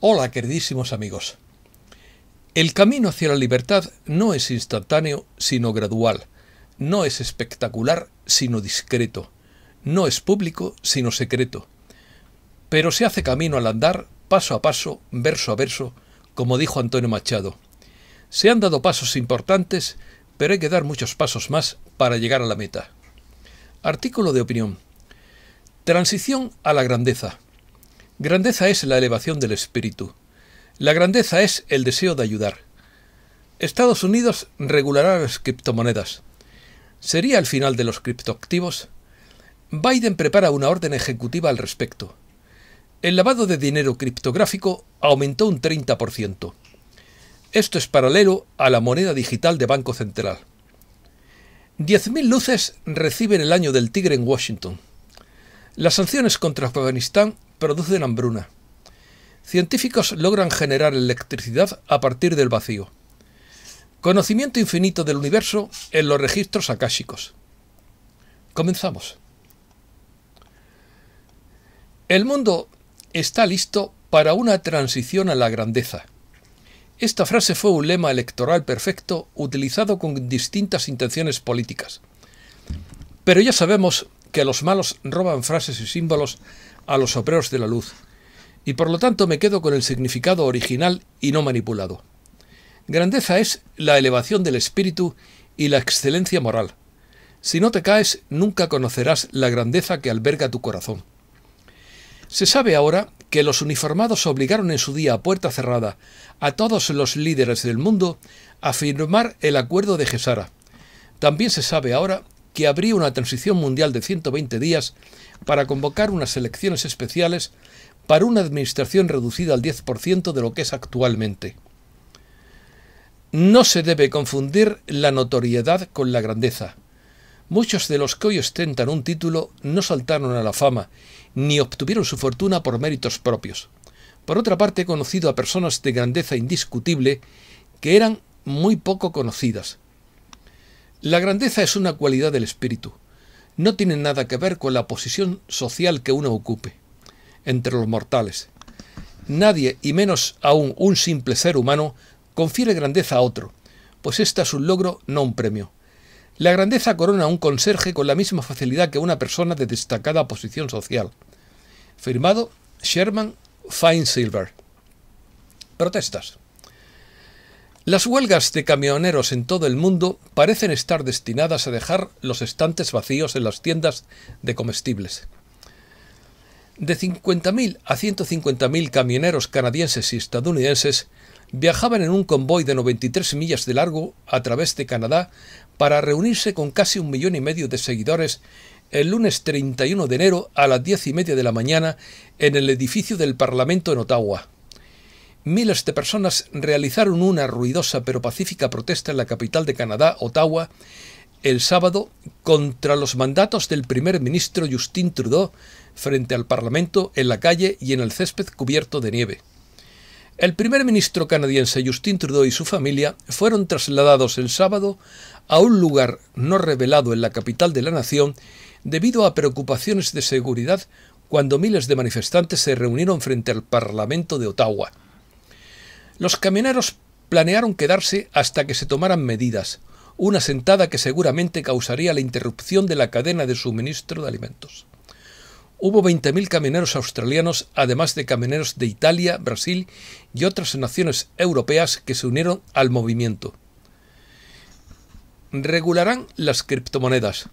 Hola queridísimos amigos. El camino hacia la libertad no es instantáneo sino gradual, no es espectacular sino discreto, no es público sino secreto, pero se hace camino al andar, paso a paso, verso a verso, como dijo Antonio Machado. Se han dado pasos importantes, pero hay que dar muchos pasos más para llegar a la meta. Artículo de opinión. Transición a la grandeza. Grandeza es la elevación del espíritu. La grandeza es el deseo de ayudar. Estados Unidos regulará las criptomonedas. ¿Sería el final de los criptoactivos? Biden prepara una orden ejecutiva al respecto. El lavado de dinero criptográfico aumentó un 30%. Esto es paralelo a la moneda digital de Banco Central. 10.000 luces reciben el año del tigre en Washington. Las sanciones contra Afganistán producen hambruna. Científicos logran generar electricidad a partir del vacío. Conocimiento infinito del universo en los registros akáshicos. Comenzamos. El mundo está listo para una transición a la grandeza. Esta frase fue un lema electoral perfecto utilizado con distintas intenciones políticas. Pero ya sabemos que los malos roban frases y símbolos a los obreros de la luz, y por lo tanto me quedo con el significado original y no manipulado. Grandeza es la elevación del espíritu y la excelencia moral. Si no te caes, nunca conocerás la grandeza que alberga tu corazón. Se sabe ahora que los uniformados obligaron en su día a puerta cerrada a todos los líderes del mundo a firmar el acuerdo de Gesara. También se sabe ahora que habría una transición mundial de 120 días para convocar unas elecciones especiales para una administración reducida al 10% de lo que es actualmente. No se debe confundir la notoriedad con la grandeza. Muchos de los que hoy ostentan un título no saltaron a la fama, ni obtuvieron su fortuna por méritos propios. Por otra parte, he conocido a personas de grandeza indiscutible que eran muy poco conocidas. La grandeza es una cualidad del espíritu. No tiene nada que ver con la posición social que uno ocupe entre los mortales. Nadie, y menos aún un simple ser humano, confiere grandeza a otro, pues esta es un logro, no un premio. La grandeza corona a un conserje con la misma facilidad que una persona de destacada posición social. Firmado Sherman Fine Silver. Protestas. Las huelgas de camioneros en todo el mundo parecen estar destinadas a dejar los estantes vacíos en las tiendas de comestibles. De 50.000 a 150.000 camioneros canadienses y estadounidenses viajaban en un convoy de 93 millas de largo a través de Canadá para reunirse con casi un millón y medio de seguidores el lunes 31 de enero a las diez y media de la mañana en el edificio del Parlamento en Ottawa. Miles de personas realizaron una ruidosa pero pacífica protesta en la capital de Canadá, Ottawa, el sábado contra los mandatos del primer ministro Justin Trudeau frente al Parlamento, en la calle y en el césped cubierto de nieve. El primer ministro canadiense Justin Trudeau y su familia fueron trasladados el sábado a un lugar no revelado en la capital de la nación debido a preocupaciones de seguridad cuando miles de manifestantes se reunieron frente al Parlamento de Ottawa. Los camioneros planearon quedarse hasta que se tomaran medidas, una sentada que seguramente causaría la interrupción de la cadena de suministro de alimentos. Hubo 20.000 camioneros australianos, además de camineros de Italia, Brasil y otras naciones europeas que se unieron al movimiento. Regularán las criptomonedas.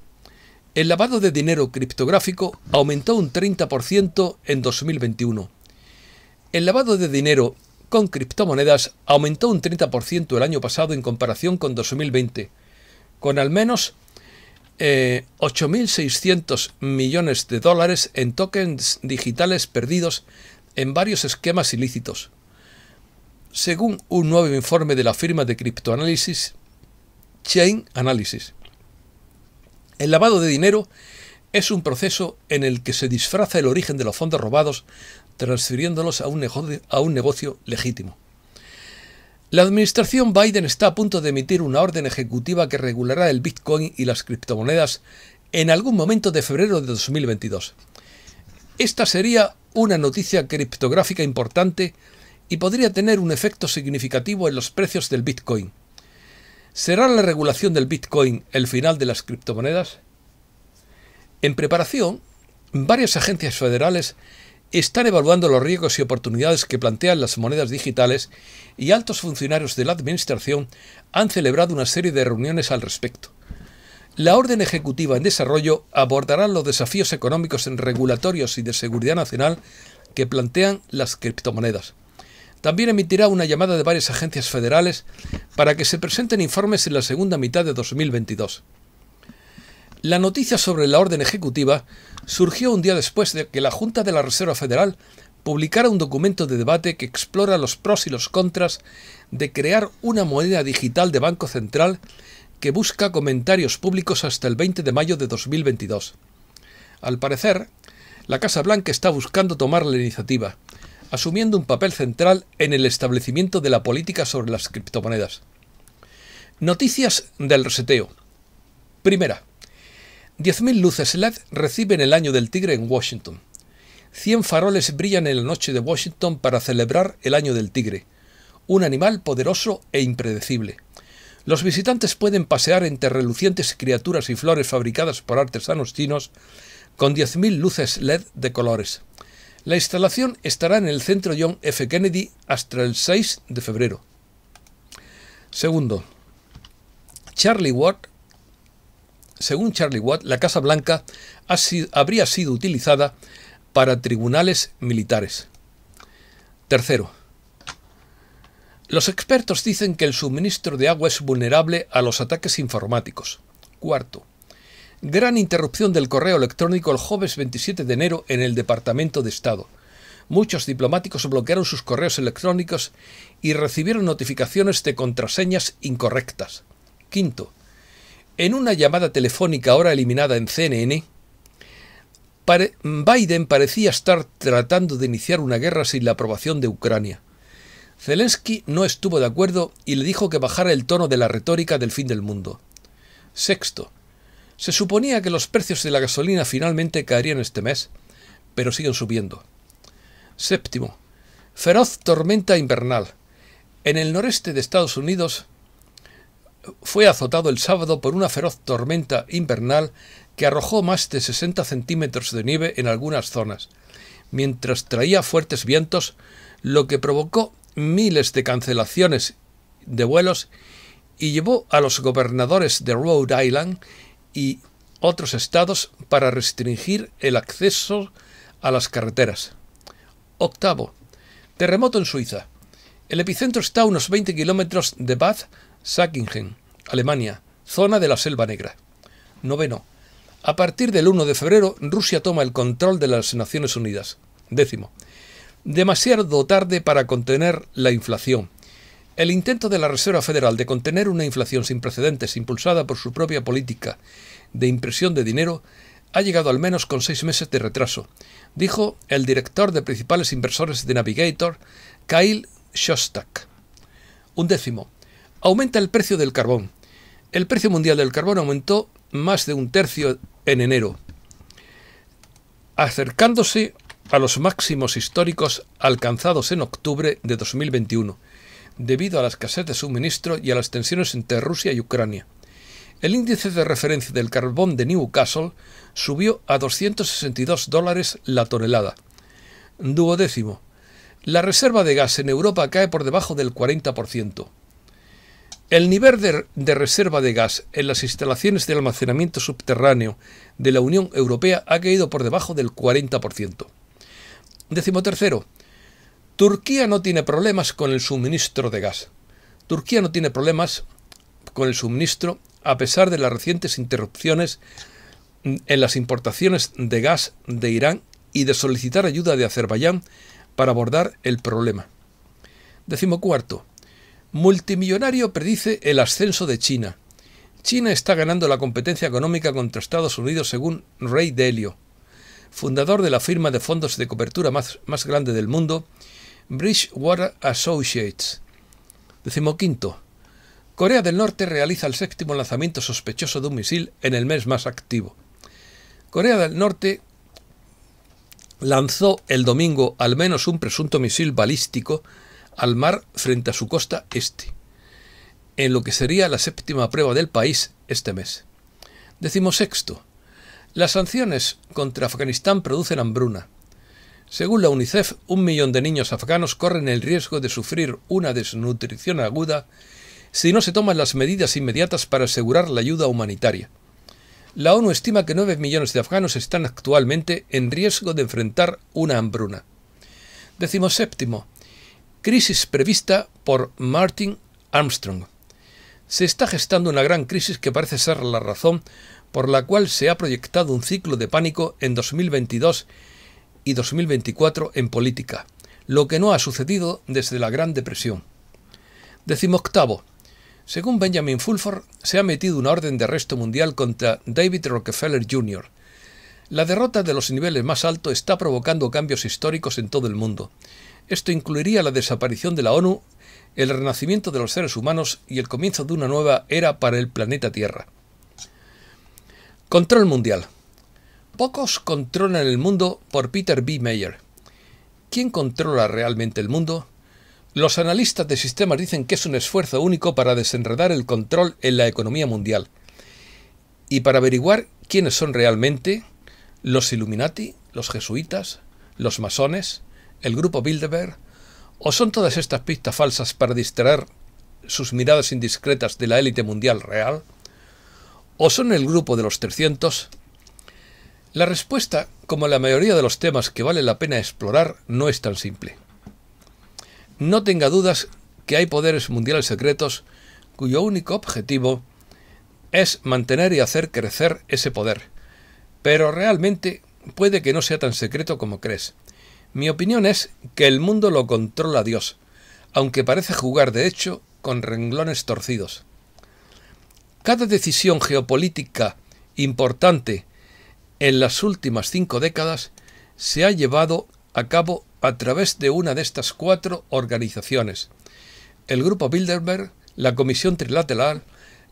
El lavado de dinero criptográfico aumentó un 30% en 2021. El lavado de dinero con criptomonedas aumentó un 30% el año pasado en comparación con 2020, con al menos 8.600 eh, millones de dólares en tokens digitales perdidos en varios esquemas ilícitos. Según un nuevo informe de la firma de criptoanálisis Chain Analysis. El lavado de dinero es un proceso en el que se disfraza el origen de los fondos robados transfiriéndolos a un, negocio, legítimo. La administración Biden está a punto de emitir una orden ejecutiva que regulará el Bitcoin y las criptomonedas en algún momento de febrero de 2022. Esta sería una noticia criptográfica importante y podría tener un efecto significativo en los precios del Bitcoin. ¿Será la regulación del Bitcoin el final de las criptomonedas? En preparación, varias agencias federales están evaluando los riesgos y oportunidades que plantean las monedas digitales y altos funcionarios de la Administración han celebrado una serie de reuniones al respecto. La orden ejecutiva en desarrollo abordará los desafíos económicos, regulatorios y de seguridad nacional que plantean las criptomonedas. También emitirá una llamada de varias agencias federales para que se presenten informes en la segunda mitad de 2022. La noticia sobre la orden ejecutiva surgió un día después de que la Junta de la Reserva Federal publicara un documento de debate que explora los pros y los contras de crear una moneda digital de Banco Central que busca comentarios públicos hasta el 20 de mayo de 2022. Al parecer, la Casa Blanca está buscando tomar la iniciativa, asumiendo un papel central en el establecimiento de la política sobre las criptomonedas. Noticias del reseteo. Primera, 10.000 luces LED reciben el año del tigre en Washington. 100 faroles brillan en la noche de Washington para celebrar el año del tigre, un animal poderoso e impredecible. Los visitantes pueden pasear entre relucientes criaturas y flores fabricadas por artesanos chinos con 10.000 luces LED de colores. La instalación estará en el centro John F. Kennedy hasta el 6 de febrero. Segundo, Charlie Ward según Charlie Watt, la Casa Blanca habría sido utilizada para tribunales militares. Tercero, los expertos dicen que el suministro de agua es vulnerable a los ataques informáticos. Cuarto, gran interrupción del correo electrónico el jueves 27 de enero en el Departamento de Estado. Muchos diplomáticos bloquearon sus correos electrónicos y recibieron notificaciones de contraseñas incorrectas. Quinto, en una llamada telefónica ahora eliminada en CNN, Biden parecía estar tratando de iniciar una guerra sin la aprobación de Ucrania. Zelensky no estuvo de acuerdo y le dijo que bajara el tono de la retórica del fin del mundo. Sexto. Se suponía que los precios de la gasolina finalmente caerían este mes, pero siguen subiendo. Séptimo. Feroz tormenta invernal. En el noreste de Estados Unidos fue azotado el sábado por una feroz tormenta invernal que arrojó más de 60 centímetros de nieve en algunas zonas, mientras traía fuertes vientos, lo que provocó miles de cancelaciones de vuelos y llevó a los gobernadores de Rhode Island y otros estados para restringir el acceso a las carreteras. Octavo. Terremoto en Suiza. El epicentro está a unos 20 kilómetros de Bath, Sackingen, Alemania, zona de la Selva Negra. Noveno. A partir del 1 de febrero, Rusia toma el control de las Naciones Unidas. Décimo. Demasiado tarde para contener la inflación. El intento de la Reserva Federal de contener una inflación sin precedentes impulsada por su propia política de impresión de dinero ha llegado al menos con seis meses de retraso, dijo el director de principales inversores de Navigator, Kyle Shostak. Un décimo. Aumenta el precio del carbón. El precio mundial del carbón aumentó más de un tercio en enero, acercándose a los máximos históricos alcanzados en octubre de 2021, debido a la escasez de suministro y a las tensiones entre Rusia y Ucrania. El índice de referencia del carbón de Newcastle subió a 262 dólares la tonelada. Duodécimo. La reserva de gas en Europa cae por debajo del 40%. El nivel de, reserva de gas en las instalaciones de almacenamiento subterráneo de la Unión Europea ha caído por debajo del 40%. Décimo tercero, Turquía no tiene problemas con el suministro de gas. Turquía no tiene problemas con el suministro a pesar de las recientes interrupciones en las importaciones de gas de Irán y de solicitar ayuda de Azerbaiyán para abordar el problema. Décimo cuarto, Multimillonario predice el ascenso de China. China está ganando la competencia económica contra Estados Unidos según Ray Dalio. Fundador de la firma de fondos de cobertura más, grande del mundo, Bridgewater Associates. Decimoquinto. Corea del Norte realiza el séptimo lanzamiento sospechoso de un misil en el mes más activo. Corea del Norte lanzó el domingo al menos un presunto misil balístico al mar frente a su costa este, en lo que sería la séptima prueba del país este mes. Decimosexto. Las sanciones contra Afganistán producen hambruna. Según la UNICEF, un millón de niños afganos corren el riesgo de sufrir una desnutrición aguda si no se toman las medidas inmediatas para asegurar la ayuda humanitaria. La ONU estima que 9 millones de afganos están actualmente en riesgo de enfrentar una hambruna. séptimo Crisis prevista por Martin Armstrong. Se está gestando una gran crisis que parece ser la razón por la cual se ha proyectado un ciclo de pánico en 2022 y 2024 en política, lo que no ha sucedido desde la Gran Depresión. Decimoctavo. Según Benjamin Fulford, se ha metido una orden de arresto mundial contra David Rockefeller Jr. La derrota de los niveles más altos está provocando cambios históricos en todo el mundo. Esto incluiría la desaparición de la ONU, el renacimiento de los seres humanos y el comienzo de una nueva era para el planeta Tierra. Control mundial. Pocos controlan el mundo por Peter B. Mayer. ¿Quién controla realmente el mundo? Los analistas de sistemas dicen que es un esfuerzo único para desenredar el control en la economía mundial. Y para averiguar quiénes son realmente los Illuminati, los jesuitas, los masones, el grupo Bilderberg, o son todas estas pistas falsas para distraer sus miradas indiscretas de la élite mundial real, o son el grupo de los 300. La respuesta, como la mayoría de los temas que vale la pena explorar, no es tan simple. No tenga dudas que hay poderes mundiales secretos cuyo único objetivo es mantener y hacer crecer ese poder. Pero realmente puede que no sea tan secreto como crees. Mi opinión es que el mundo lo controla Dios, aunque parece jugar de hecho con renglones torcidos. Cada decisión geopolítica importante en las últimas cinco décadas se ha llevado a cabo a través de una de estas cuatro organizaciones, el Grupo Bilderberg, la Comisión Trilateral,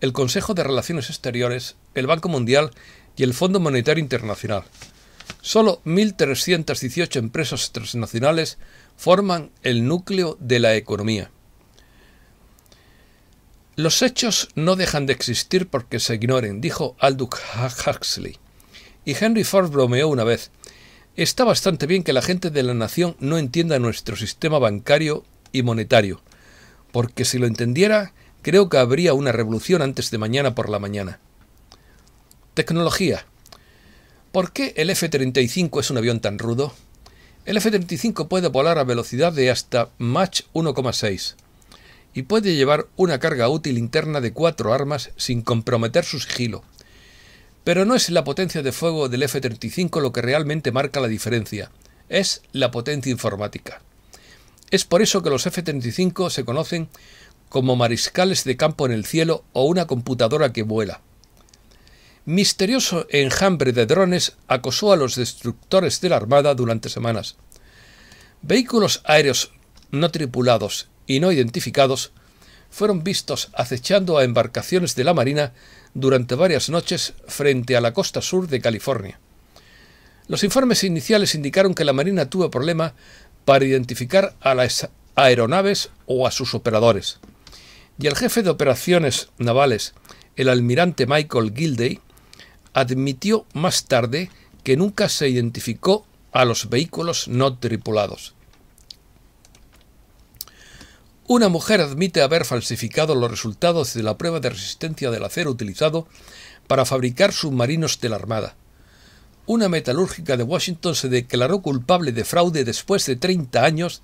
el Consejo de Relaciones Exteriores, el Banco Mundial y el Fondo Monetario Internacional. Solo 1.318 empresas transnacionales forman el núcleo de la economía. Los hechos no dejan de existir porque se ignoren, dijo Aldous Huxley. Y Henry Ford bromeó una vez. Está bastante bien que la gente de la nación no entienda nuestro sistema bancario y monetario, porque si lo entendiera, creo que habría una revolución antes de mañana por la mañana. Tecnología. ¿Por qué el F-35 es un avión tan rudo? El F-35 puede volar a velocidad de hasta Mach 1,6 y puede llevar una carga útil interna de cuatro armas sin comprometer su sigilo. Pero no es la potencia de fuego del F-35 lo que realmente marca la diferencia, es la potencia informática. Es por eso que los F-35 se conocen como mariscales de campo en el cielo o una computadora que vuela misterioso enjambre de drones acosó a los destructores de la Armada durante semanas. Vehículos aéreos no tripulados y no identificados fueron vistos acechando a embarcaciones de la Marina durante varias noches frente a la costa sur de California. Los informes iniciales indicaron que la Marina tuvo problema para identificar a las aeronaves o a sus operadores. Y el jefe de operaciones navales, el almirante Michael Gilday, admitió más tarde que nunca se identificó a los vehículos no tripulados. Una mujer admite haber falsificado los resultados de la prueba de resistencia del acero utilizado para fabricar submarinos de la Armada. Una metalúrgica de Washington se declaró culpable de fraude después de 30 años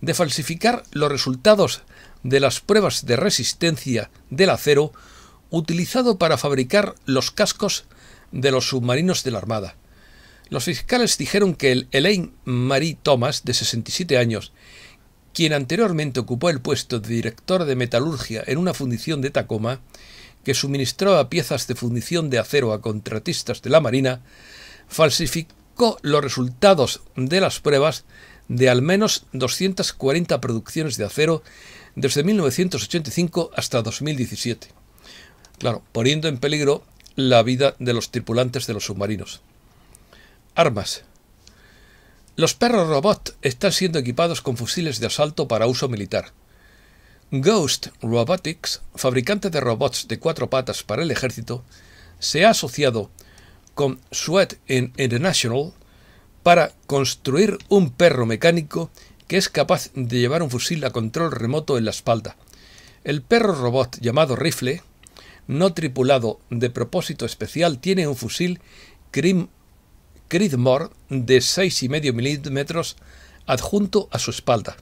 de falsificar los resultados de las pruebas de resistencia del acero utilizado para fabricar los cascos de los submarinos de la Armada. Los fiscales dijeron que el Elaine Marie Thomas, de 67 años, quien anteriormente ocupó el puesto de director de metalurgia en una fundición de Tacoma, que suministraba piezas de fundición de acero a contratistas de la Marina, falsificó los resultados de las pruebas de al menos 240 producciones de acero desde 1985 hasta 2017. Claro, poniendo en peligro la vida de los tripulantes de los submarinos. Armas. Los perros robot están siendo equipados con fusiles de asalto para uso militar. Ghost Robotics, fabricante de robots de cuatro patas para el ejército, se ha asociado con Sweat International para construir un perro mecánico que es capaz de llevar un fusil a control remoto en la espalda. El perro robot llamado Rifle no tripulado de propósito especial tiene un fusil Creedmoor de 6,5 milímetros adjunto a su espalda.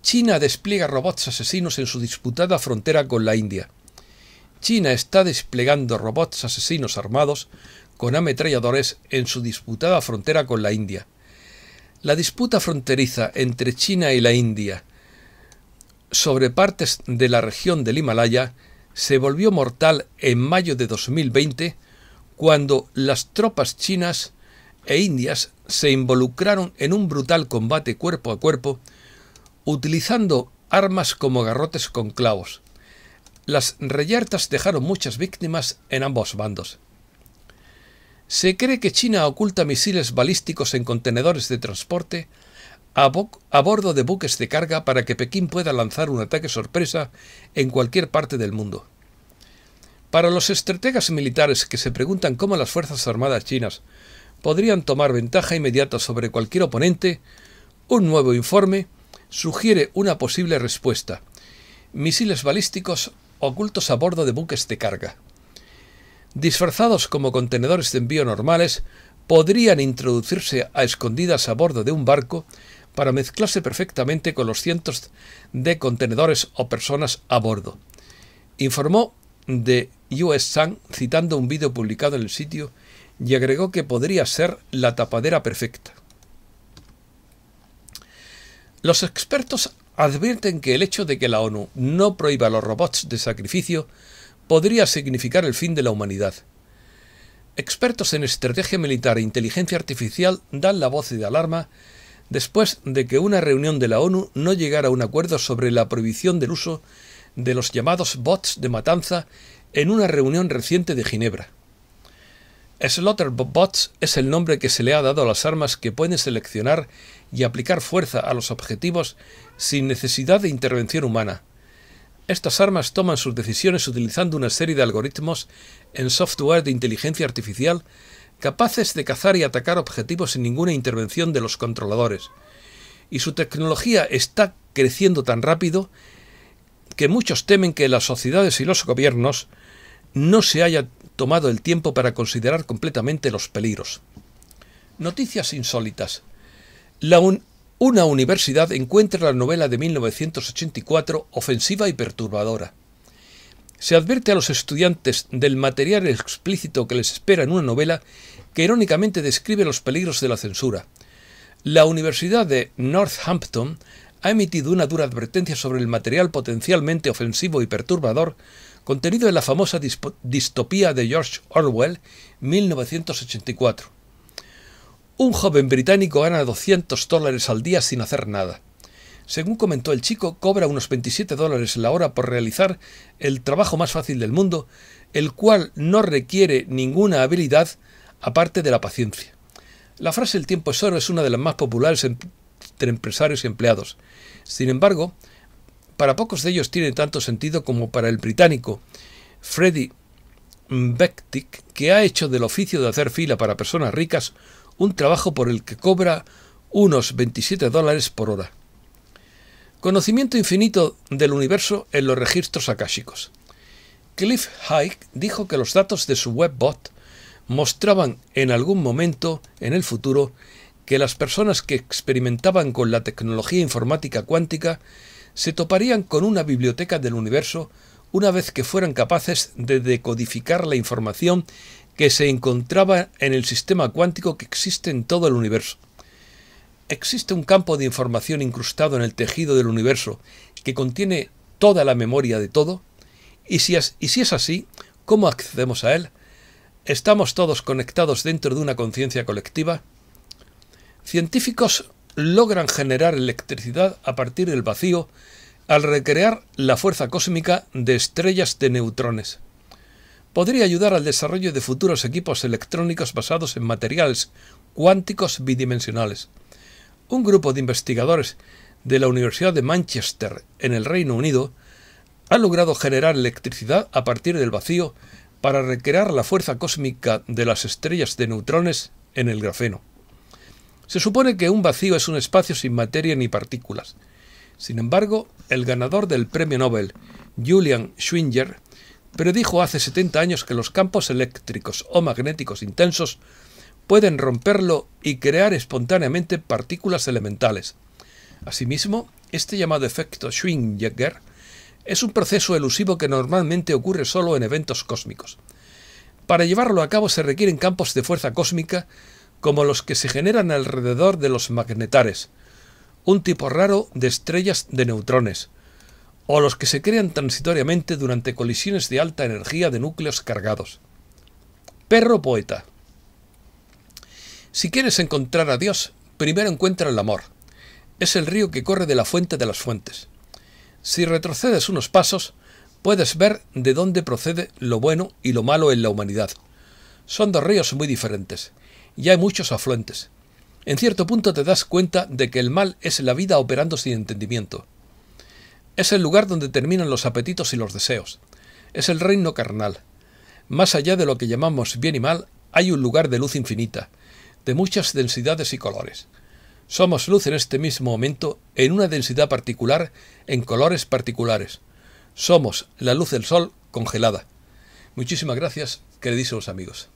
China despliega robots asesinos en su disputada frontera con la India. China está desplegando robots asesinos armados con ametralladores en su disputada frontera con la India. La disputa fronteriza entre China y la India sobre partes de la región del Himalaya se volvió mortal en mayo de 2020 cuando las tropas chinas e indias se involucraron en un brutal combate cuerpo a cuerpo utilizando armas como garrotes con clavos. Las reyertas dejaron muchas víctimas en ambos bandos. Se cree que China oculta misiles balísticos en contenedores de transporte a, bordo de buques de carga para que Pekín pueda lanzar un ataque sorpresa en cualquier parte del mundo. Para los estrategas militares que se preguntan cómo las Fuerzas Armadas chinas podrían tomar ventaja inmediata sobre cualquier oponente, un nuevo informe sugiere una posible respuesta. Misiles balísticos ocultos a bordo de buques de carga. Disfrazados como contenedores de envío normales, podrían introducirse a escondidas a bordo de un barco para mezclarse perfectamente con los cientos de contenedores o personas a bordo. Informó de US Sun citando un vídeo publicado en el sitio y agregó que podría ser la tapadera perfecta. Los expertos advierten que el hecho de que la ONU no prohíba los robots de sacrificio podría significar el fin de la humanidad. Expertos en estrategia militar e inteligencia artificial dan la voz de alarma después de que una reunión de la ONU no llegara a un acuerdo sobre la prohibición del uso de los llamados bots de matanza en una reunión reciente de Ginebra. bots es el nombre que se le ha dado a las armas que pueden seleccionar y aplicar fuerza a los objetivos sin necesidad de intervención humana. Estas armas toman sus decisiones utilizando una serie de algoritmos en software de inteligencia artificial capaces de cazar y atacar objetivos sin ninguna intervención de los controladores. Y su tecnología está creciendo tan rápido que muchos temen que las sociedades y los gobiernos no se haya tomado el tiempo para considerar completamente los peligros. Noticias insólitas. La una universidad encuentra la novela de 1984 ofensiva y perturbadora se advierte a los estudiantes del material explícito que les espera en una novela que irónicamente describe los peligros de la censura. La Universidad de Northampton ha emitido una dura advertencia sobre el material potencialmente ofensivo y perturbador contenido en la famosa distopía de George Orwell, 1984. Un joven británico gana 200 dólares al día sin hacer nada. Según comentó el chico, cobra unos 27 dólares la hora por realizar el trabajo más fácil del mundo, el cual no requiere ninguna habilidad aparte de la paciencia. La frase el tiempo es oro es una de las más populares entre empresarios y empleados. Sin embargo, para pocos de ellos tiene tanto sentido como para el británico Freddy Bechtig que ha hecho del oficio de hacer fila para personas ricas un trabajo por el que cobra unos 27 dólares por hora. Conocimiento infinito del universo en los registros akáshicos. Cliff Hike dijo que los datos de su webbot mostraban en algún momento en el futuro que las personas que experimentaban con la tecnología informática cuántica se toparían con una biblioteca del universo una vez que fueran capaces de decodificar la información que se encontraba en el sistema cuántico que existe en todo el universo. Existe un campo de información incrustado en el tejido del universo que contiene toda la memoria de todo? Y si es, así, ¿cómo accedemos a él? ¿Estamos todos conectados dentro de una conciencia colectiva? Científicos logran generar electricidad a partir del vacío al recrear la fuerza cósmica de estrellas de neutrones. Podría ayudar al desarrollo de futuros equipos electrónicos basados en materiales cuánticos bidimensionales un grupo de investigadores de la Universidad de Manchester, en el Reino Unido, ha logrado generar electricidad a partir del vacío para recrear la fuerza cósmica de las estrellas de neutrones en el grafeno. Se supone que un vacío es un espacio sin materia ni partículas. Sin embargo, el ganador del premio Nobel, Julian Schwinger, predijo hace 70 años que los campos eléctricos o magnéticos intensos pueden romperlo y crear espontáneamente partículas elementales. Asimismo, este llamado efecto Schwingjäger es un proceso elusivo que normalmente ocurre solo en eventos cósmicos. Para llevarlo a cabo se requieren campos de fuerza cósmica como los que se generan alrededor de los magnetares, un tipo raro de estrellas de neutrones, o los que se crean transitoriamente durante colisiones de alta energía de núcleos cargados. Perro poeta. Si quieres encontrar a Dios, primero encuentra el amor. Es el río que corre de la fuente de las fuentes. Si retrocedes unos pasos, puedes ver de dónde procede lo bueno y lo malo en la humanidad. Son dos ríos muy diferentes, y hay muchos afluentes. En cierto punto te das cuenta de que el mal es la vida operando sin entendimiento. Es el lugar donde terminan los apetitos y los deseos. Es el reino carnal. Más allá de lo que llamamos bien y mal, hay un lugar de luz infinita, de muchas densidades y colores. Somos luz en este mismo momento en una densidad particular en colores particulares. Somos la luz del sol congelada. Muchísimas gracias, queridos amigos.